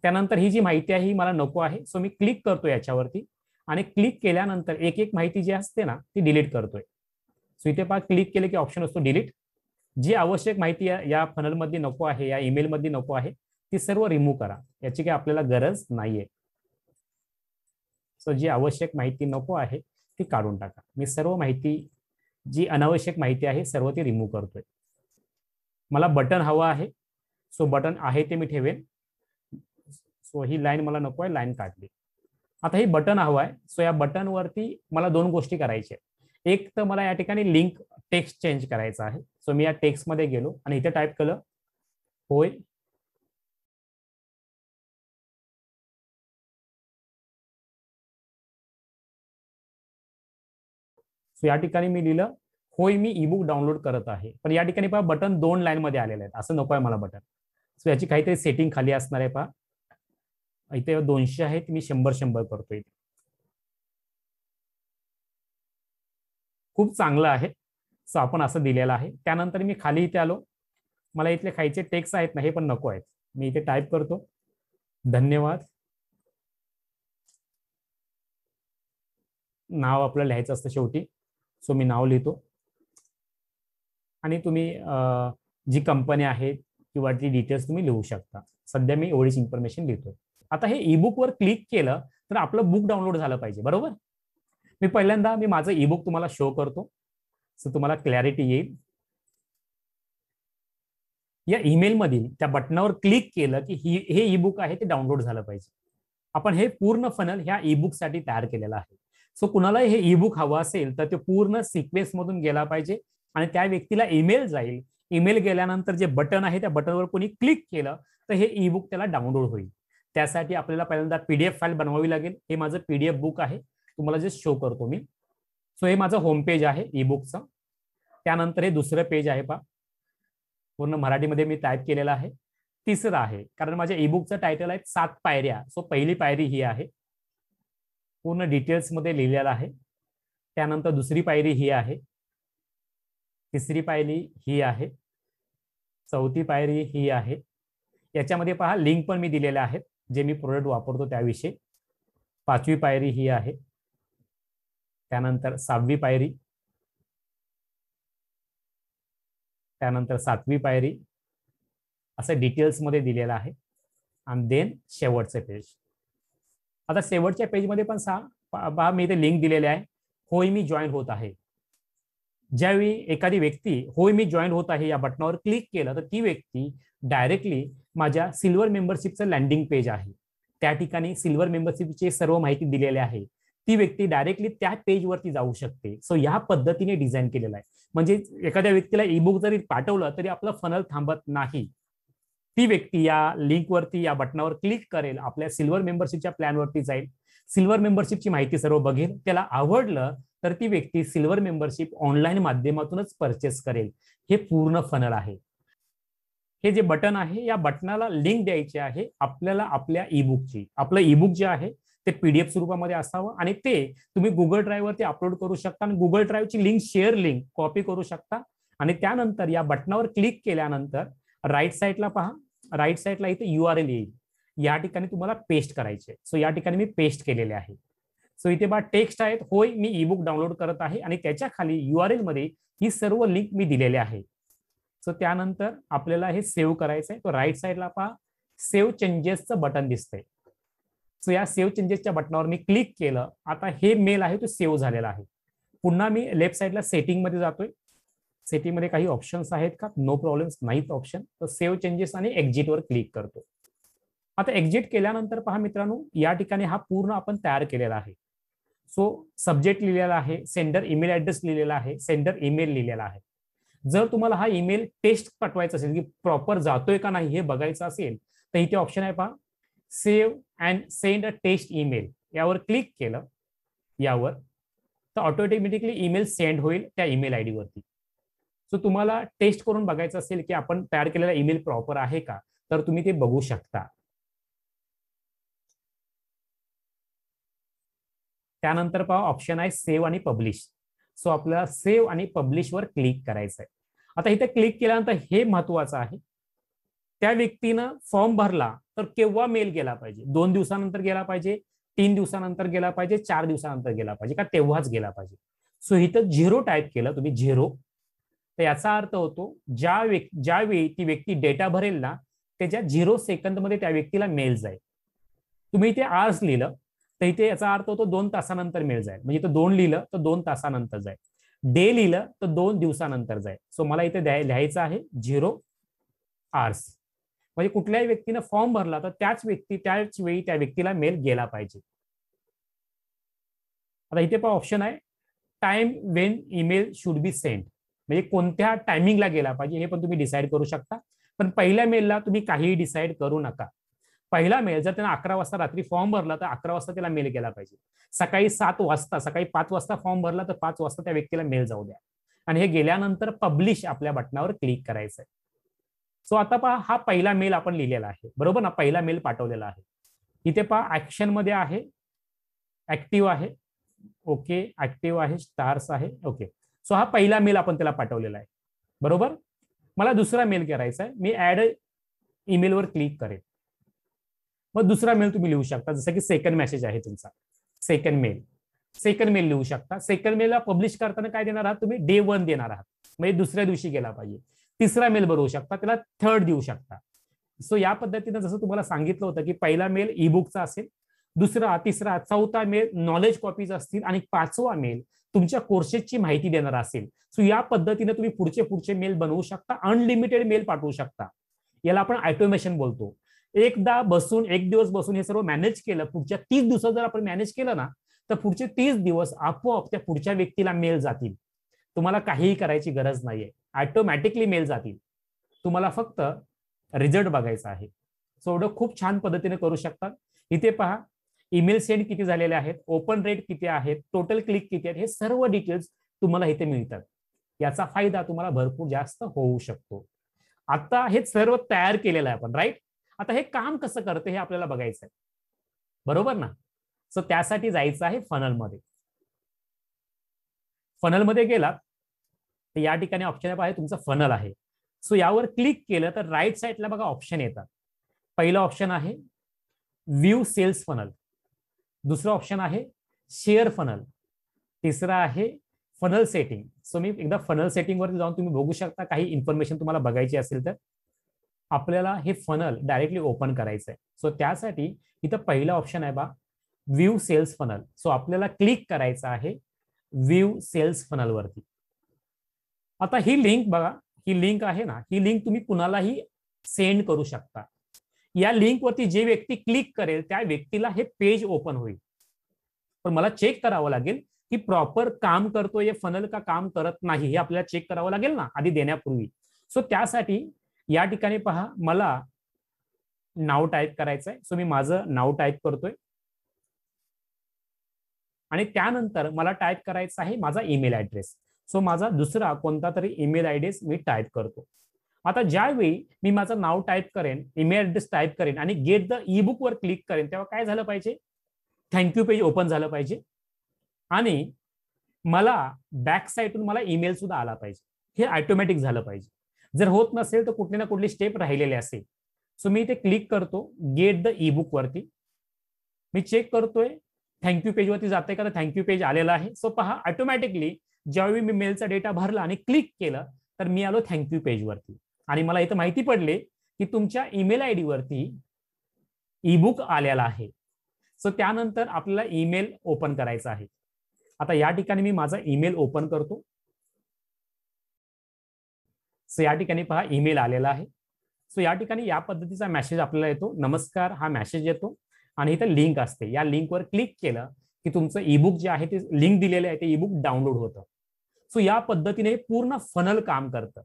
त्यानंतर ही जी माहिती आहे ही मला नको आहे सो मी क्लिक करतो याच्यावरती आणि क्लिक केल्यानंतर एक एक माहिती जी असते ना ती डिलीट करतोय सो इथे पहा क्लिक केले की ऑप्शन असतो डिलीट जी आवश्यक माहिती या, या फनलमध्ये नको आहे या ईमेलमध्ये नको आहे ती सर्व रिमूव्ह करा याची काही आपल्याला गरज नाहीये सो जी आवश्यक माहिती नको आहे ती काढून टाका मी सर्व माहिती जी अनावश्यक माहिती आहे सर्व ती रिमूव्ह करतोय मला बटन हवं आहे सो बटन आहे ते मी ठेवेन सो ही लाईन मला नको आहे लाईन काढली आता ही बटन हवं आहे सो या बटनवरती मला दोन गोष्टी करायच्या एक तर मला या ठिकाणी लिंक टेक्स्ट चेंज करायचा आहे सो मी या मध्ये गेलो आणि इथे टाईप केलं होय सो या ठिकाणी मी लिहिलं होय मी ई बुक डाउनलोड करत आहे पण या ठिकाणी पहा बटन दोन लाईन मध्ये आलेले आहेत असं नको आहे मला बटन सो याची काहीतरी सेटिंग खाली असणार आहे पहा इथे दोनशे आहेत मी शंभर शंभर करतो इथे खूप चांगलं आहे सो आपण असं दिलेलं आहे त्यानंतर मी खाली इथे आलो मला इथले खायचे टेक्स आहेत ना हे पण नको आहेत मी इथे टाईप करतो धन्यवाद नाव आपलं लिहायचं असतं शेवटी सो मी नाव लिहितो आणि तुम्ही जी कंपनी आहेत किंवा ती डिटेल्स तुम्ही लिहू शकता सध्या मी एवढीच इन्फॉर्मेशन लिहितोय आता हे ई वर क्लिक केलं तर आपलं बुक डाउनलोड झालं पाहिजे बरोबर मी पहिल्यांदा मी माझं ई बुक तुम्हाला शो करतो सो तुम्हाला क्लॅरिटी येईल या ईमेल मधील त्या बटनावर क्लिक केलं की ही हे ई बुक आहे ते डाउनलोड झालं पाहिजे आपण हे पूर्ण फनल ह्या ई साठी तयार केलेलं आहे सो कुणालाही हे ई बुक हवं असेल तर ते पूर्ण मधून गेला पाहिजे आणि त्या व्यक्तीला ईमेल जाईल ईमेल गेल्यानंतर जे बटन आहे त्या बटनवर कोणी क्लिक केलं तर हे ई बुक त्याला डाउनलोड होईल त्यासाठी आपल्याला पहिल्यांदा पीडीएफ फाईल बनवावी लागेल हे माझं पीडीएफ बुक आहे तुम्हाला जे शो करतो मी सो हे माझं होम पेज आहे ई बुकचं त्यानंतर हे दुसरं पेज आहे पा पूर्ण मराठीमध्ये मी टाईप केलेलं आहे तिसरं आहे कारण माझ्या ई बुकचं टायटल आहे सात पायऱ्या सो पहिली पायरी ही आहे पूर्ण डिटेल्समध्ये लिहिलेलं आहे त्यानंतर दुसरी पायरी ही आहे तिसरी पायरी ही आहे चौथी पायरी ही आहे याच्यामध्ये पहा लिंक पण मी दिलेले आहेत जे मी प्रोडक्ट वापरतो त्याविषयी पाचवी पायरी ही आहे त्यानंतर सहावी पायरी त्यानंतर सातवी पायरी असं मध्ये दिलेलं आहे आणि देन शेवटचं पेज आता शेवटच्या पेजमध्ये पण सहा पहा मी इथे लिंक दिलेले आहे होय मी जॉईन होत आहे ज्यावेळी एखादी व्यक्ती होय मी जॉईन होत आहे या बटनावर क्लिक केलं तर ती व्यक्ती डायरेक्टली माझ्या सिल्वर मेंबरशिपचं लँडिंग पेज आहे त्या ठिकाणी सिल्वर मेंबरशिपची सर्व माहिती दिलेली आहे ती व्यक्ती डायरेक्टली त्या पेजवरती जाऊ शकते सो या पद्धतीने डिझाईन केलेलं आहे म्हणजे एखाद्या व्यक्तीला ईबुक जरी पाठवलं तरी आपलं फनल थांबत नाही ती व्यक्ती या लिंकवरती या बटनावर क्लिक करेल आपल्या सिल्वर मेंबरशिपच्या प्लॅनवरती जाईल सिल्वर मेंबरशिपची माहिती सर्व बघेल त्याला आवडलं तर ती व्यक्ती सिल्वर मेंबरशिप ऑनलाईन माध्यमातूनच परचेस करेल हे पूर्ण फनल आहे हे जे बटन आहे या बटनाला लिंक द्यायची आहे आपल्याला आपल्या ईबुकची आपलं ईबुक जे आहे ते पीडीएफ स्वरूपामध्ये असावं आणि ते तुम्ही गुगल ड्राईव्हवरती अपलोड करू शकता आणि गुगल ड्राईव्हची लिंक शेअर लिंक कॉपी करू शकता आणि त्यानंतर या बटनावर क्लिक केल्यानंतर राईट साईडला पहा राईट साईडला इथे यू आर एल येईल या ठिकाणी तुम्हाला पेस्ट करायचे सो या ठिकाणी मी पेस्ट केलेले आहे सो इथे बा टेक्स्ट आहेत होय मी ई बुक डाउनलोड करत आहे आणि त्याच्या खाली यू आर मध्ये ही सर्व लिंक मी दिलेली आहे सो त्यानंतर आपल्याला हे सेव्ह करायचं आहे तो राईट साईडला पहा सेव्ह चेंजेसचं बटन दिसतंय सो या सेव्ह चेंजेसच्या बटनावर मी क्लिक केलं आता हे मेल आहे तो सेव्ह झालेला आहे पुन्हा मी लेफ्ट साईडला सेटिंगमध्ये जातोय सेटिंगमध्ये काही ऑप्शन्स आहेत का नो प्रॉब्लेम्स नाहीत ऑप्शन तर सेव्ह चेंजेस आणि एक्झिटवर क्लिक करतो आता एक्झिट केल्यानंतर पहा मित्रांनो या ठिकाणी हा पूर्ण आपण तयार केलेला आहे सो सब्जेक्ट लिहिलेला आहे सेंडर ईमेल ऍड्रेस लिहिलेला आहे सेंडर ईमेल लिहिलेला आहे जर तुम्हाला हा ईमेल टेस्ट पाठवायचा असेल की प्रॉपर जातोय का नाही हे बघायचं असेल तर इथे ऑप्शन आहे पहा save and send a test email यावर क्लिक केलं यावर तर ऑटोमॅटिकली ईमेल सेंड होईल त्या ईमेल आय वरती सो तुम्हाला टेस्ट करून बघायचं असेल की आपण तयार केलेला ईमेल प्रॉपर आहे का तर तुम्ही ते बघू शकता त्यानंतर पहा ऑप्शन आहे सेव्ह आणि पब्लिश सो आपल्याला सेव्ह आणि पब्लिशवर क्लिक करायचं आहे आता इथे क्लिक केल्यानंतर हे महत्वाचं आहे त्या व्यक्तीनं फॉर्म भरला तर केव्हा मेल गेला पाहिजे दोन दिवसानंतर गेला पाहिजे तीन दिवसानंतर गेला पाहिजे चार दिवसानंतर गेला पाहिजे का तेव्हाच गेला पाहिजे सो इथं झिरो टाईप केलं तुम्ही झिरो तर याचा अर्थ होतो ज्या व्यक्ती ज्यावेळी ती व्यक्ती डेटा भरेल ना त्याच्या झिरो सेकंदमध्ये त्या व्यक्तीला मेल जाईल तुम्ही इथे आर्स लिहिलं तर इथे याचा अर्थ होतो दोन तासानंतर मेळ जाईल म्हणजे इथं दोन लिहिलं तर दोन तासानंतर जाईल डे लिहिलं तर दोन दिवसानंतर जाईल सो मला इथे लिहायचं आहे झिरो आर्स म्हणजे कुठल्याही व्यक्तीनं फॉर्म भरला तर त्याच व्यक्ती त्याच वेळी त्या व्यक्तीला मेल गेला पाहिजे आता इथे पण ऑप्शन आहे time when email should be send म्हणजे कोणत्या टायमिंगला गेला पाहिजे हे पण तुम्ही डिसाईड करू शकता पण पहिल्या मेलला तुम्ही काहीही डिसाईड करू नका पहिला मेल जर त्यांना अकरा वाजता रात्री फॉर्म भरला तर अकरा वाजता त्याला मेल केला पाहिजे सकाळी सात वाजता सकाळी पाच वाजता फॉर्म भरला तर पाच वाजता त्या व्यक्तीला मेल जाऊ द्या आणि हे गेल्यानंतर पब्लिश आपल्या बटनावर क्लिक करायचं आहे सो आता पहा हा पहिला मेल आपण लिहिलेला आहे बरोबर ना पहिला मेल पाठवलेला आहे इथे पहा ऍक्शन मध्ये आहे ऍक्टिव्ह आहे ओके ऍक्टिव्ह आहे स्टार्स आहे ओके सो हा पहिला मेल आपण त्याला पाठवलेला आहे बरोबर मला दुसरा मेल करायचा आहे मी ऍड ईमेलवर क्लिक करेन मग दुसरा मेल तुम्ही लिहू शकता जसं की सेकंड मेसेज आहे तुमचा सेकंड मेल सेकंड मेल लिहू शकता सेकंड मेलला पब्लिश करताना काय देणार आहात तुम्ही डे वन देणार आहात म्हणजे दुसऱ्या दिवशी गेला पाहिजे तिसरा मेल बनवू शकता त्याला थर्ड देऊ शकता सो या पद्धतीनं जसं तुम्हाला सांगितलं होतं की पहिला मेल ईबुकचा असेल दुसरा तिसरा चौथा मेल नॉलेज कॉपीज असतील आणि पाचवा मेल तुमच्या कोर्सेसची माहिती देणार असेल सो या पद्धतीने तुम्ही पुढचे पुढचे मेल बनवू शकता अनलिमिटेड मेल पाठवू शकता याला आपण ऑटोमेशन बोलतो एकदा बसून एक दिवस बसून हे सर्व मॅनेज केलं पुढच्या तीस दिवसात जर आपण मॅनेज केलं ना तर पुढचे तीस दिवस आपोआप त्या पुढच्या व्यक्तीला मेल जातील तुम्हाला काहीही करायची गरज नाहीये ऑटोमॅटिकली मेल जातील तुम्हाला फक्त रिझल्ट बघायचा आहे सो एवढं खूप छान पद्धतीने करू शकतात इथे पहा ईमेल सेंड किती झालेले आहेत ओपन रेट किती आहेत टोटल क्लिक किती आहेत हे सर्व डिटेल्स तुम्हाला इथे मिळतात याचा फायदा तुम्हाला भरपूर जास्त होऊ शकतो आता हे सर्व तयार केलेलं आहे आपण राईट आता हे काम कसं करते हे आपल्याला बघायचं आहे बरोबर ना सो त्यासाठी जायचं आहे फनलमध्ये फनलमध्ये गेलात तर या ठिकाणी ऑप्शन आहे तुमचं फनल आहे सो यावर क्लिक केलं तर राईट साईडला बघा ऑप्शन येतात पहिलं ऑप्शन आहे व्ह्यू सेल्स फनल दुसरं ऑप्शन आहे शेअर फनल तिसरा आहे फनल सेटिंग सो मी एकदा फनल सेटिंग वरती जाऊन तुम्ही बघू शकता काही इन्फॉर्मेशन तुम्हाला बघायची असेल तर आपल्याला हे फनल डायरेक्टली ओपन करायचं आहे सो त्यासाठी इथं पहिला ऑप्शन आहे बा व्यू सेल्स फनल सो आपल्याला क्लिक करायचं आहे व्यू सेल्स वरती आता ही लिंक बघा ही लिंक आहे ना ही लिंक तुम्ही कुणालाही सेंड करू शकता या लिंकवरती जे व्यक्ती क्लिक करेल त्या व्यक्तीला हे पेज ओपन होईल पण मला चेक करावं लागेल की प्रॉपर काम करतोय फनल का काम करत नाही हे आपल्याला चेक करावं लागेल ना आधी देण्यापूर्वी सो त्यासाठी या ठिकाणी पहा मला नाव टाईप करायचं आहे सो मी माझं नाव टाईप करतोय आणि त्यानंतर मला टाईप करायचं आहे माझा ईमेल ॲड्रेस सो माझा दुसरा कोणता तरी ईमेल ॲड्रेस मी टाईप करतो आता ज्यावेळी मी माझं नाव टाईप करेन ईमेल ॲड्रेस टाईप करेन आणि गेट द ई वर क्लिक करेन तेव्हा काय झालं पाहिजे थँक्यू पेज ओपन झालं पाहिजे आणि मला बॅक साईडून मला ईमेल सुद्धा आला पाहिजे हे ऑटोमॅटिक झालं पाहिजे जर होत नसेल तर कुठली ना कुठली स्टेप राहिलेली असेल सो मी इथे क्लिक करतो गेट द ई बुक वरती मी चेक करतोय थँक्यू वरती जाते का तर थँक्यू पेज आलेला आहे सो पहा ऑटोमॅटिकली ज्यावेळी मी मेलचा डेटा भरला आणि क्लिक केलं तर मी आलो थँक्यू वरती आणि मला इथं माहिती पडले की तुमच्या ईमेल आय वरती ई बुक आलेला आहे सो त्यानंतर आपल्याला ईमेल ओपन करायचा आहे आता या ठिकाणी मी माझा ईमेल ओपन करतो सो या ठिकाणी पहा ईमेल आलेला आहे सो या ठिकाणी या पद्धतीचा मेसेज आपल्याला येतो नमस्कार हा मेसेज येतो आणि इथं लिंक असते या लिंकवर क्लिक केलं की तुमचं ईबुक जे आहे ते लिंक दिलेलं आहे ते ईबुक डाउनलोड होतं सो या पद्धतीने पूर्ण फनल काम करतं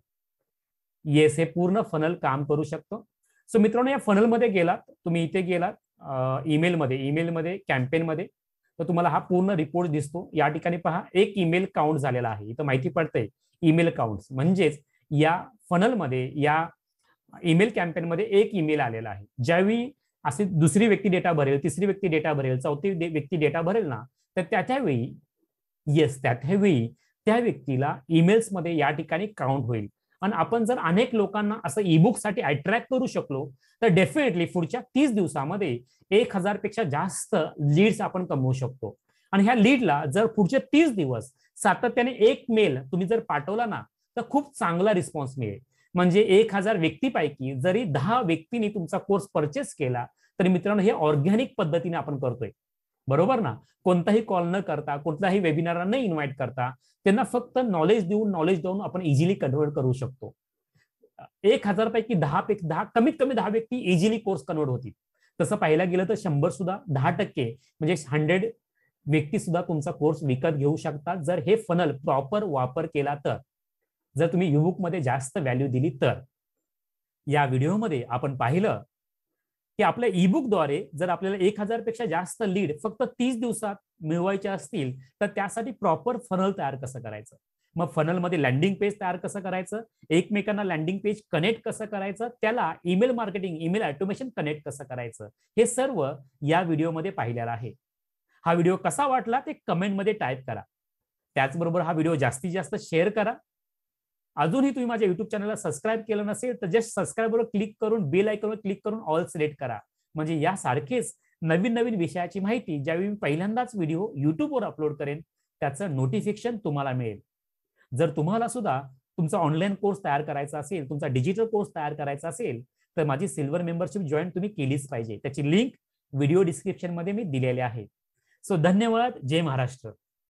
येस हे पूर्ण फनल काम करू शकतो सो मित्रांनो या फनलमध्ये गेलात तुम्ही इथे गेलात ईमेलमध्ये ईमेलमध्ये कॅम्पेनमध्ये तर तुम्हाला हा पूर्ण रिपोर्ट दिसतो या ठिकाणी पहा एक ईमेल काउंट झालेला आहे इथं माहिती पडते ईमेल काउंट म्हणजेच या फनलमध्ये या ईमेल कॅम्पेनमध्ये एक ईमेल आलेला आहे ज्यावेळी असे दुसरी व्यक्ती डेटा भरेल तिसरी व्यक्ती डेटा भरेल चौथी व्यक्ती डेटा भरेल ना तर त्या त्यावेळी येस त्यावेळी त्या व्यक्तीला ईमेल्समध्ये या ठिकाणी काउंट होईल आणि आपण जर अनेक लोकांना असं ईबुकसाठी अट्रॅक्ट करू शकलो तर डेफिनेटली पुढच्या तीस दिवसामध्ये एक हजारपेक्षा जास्त लीड्स आपण कमवू शकतो आणि ह्या लीडला जर पुढचे तीस दिवस सातत्याने एक मेल तुम्ही जर पाठवला ना तर खूप चांगला रिस्पॉन्स मिळेल म्हणजे एक हजार व्यक्तीपैकी जरी दहा व्यक्तींनी तुमचा कोर्स परचेस केला तरी मित्रांनो हे ऑर्गॅनिक पद्धतीने आपण करतोय बरोबर ना कोणताही कॉल न करता कोणताही वेबिनार न इन्व्हाइट करता त्यांना फक्त नॉलेज देऊन नॉलेज देऊन आपण इझिली कन्व्हर्ट करू शकतो एक हजार पैकी दहा पैकी दहा कमीत कमी दहा व्यक्ती इझिली कोर्स कन्वर्ट होतील तसं पाहायला गेलं तर शंभर सुद्धा दहा टक्के म्हणजे हंड्रेड व्यक्ती सुद्धा तुमचा कोर्स विकत घेऊ शकतात जर हे फनल प्रॉपर वापर केला तर जर तुम्ही मध्ये जास्त व्हॅल्यू दिली तर या व्हिडिओमध्ये आपण पाहिलं की आपल्या ईबुकद्वारे जर आपल्याला एक हजारपेक्षा जास्त लीड फक्त तीस दिवसात मिळवायचे असतील तर त्यासाठी प्रॉपर फनल तयार कसं करायचं मग फनलमध्ये लँडिंग पेज तयार कसं करायचं एकमेकांना लँडिंग पेज कनेक्ट कसं करायचं त्याला email marketing email automation connect कसं करायचं हे सर्व या व्हिडिओमध्ये पाहिलेलं आहे हा व्हिडिओ कसा वाटला ते कमेंटमध्ये टाईप करा त्याचबरोबर हा व्हिडिओ जास्तीत जास्त शेअर करा अजूनही तुम्ही माझ्या युट्यूब चॅनलला सबस्क्राईब केलं नसेल तर जस्ट सबस्क्राईबवर क्लिक करून बेल आयकॉनवर क्लिक करून ऑल सिलेक्ट करा म्हणजे यासारखेच नवीन नवीन विषयाची माहिती ज्यावेळी मी पहिल्यांदाच व्हिडिओ युट्यूबवर अपलोड करेन त्याचं नोटिफिकेशन तुम्हाला मिळेल जर तुम्हाला सुद्धा तुमचा ऑनलाईन कोर्स तयार करायचा असेल तुमचा डिजिटल कोर्स तयार करायचा असेल तर माझी सिल्वर मेंबरशिप जॉईन तुम्ही केलीच पाहिजे त्याची लिंक व्हिडिओ डिस्क्रिप्शनमध्ये मी दिलेली आहे सो धन्यवाद जय महाराष्ट्र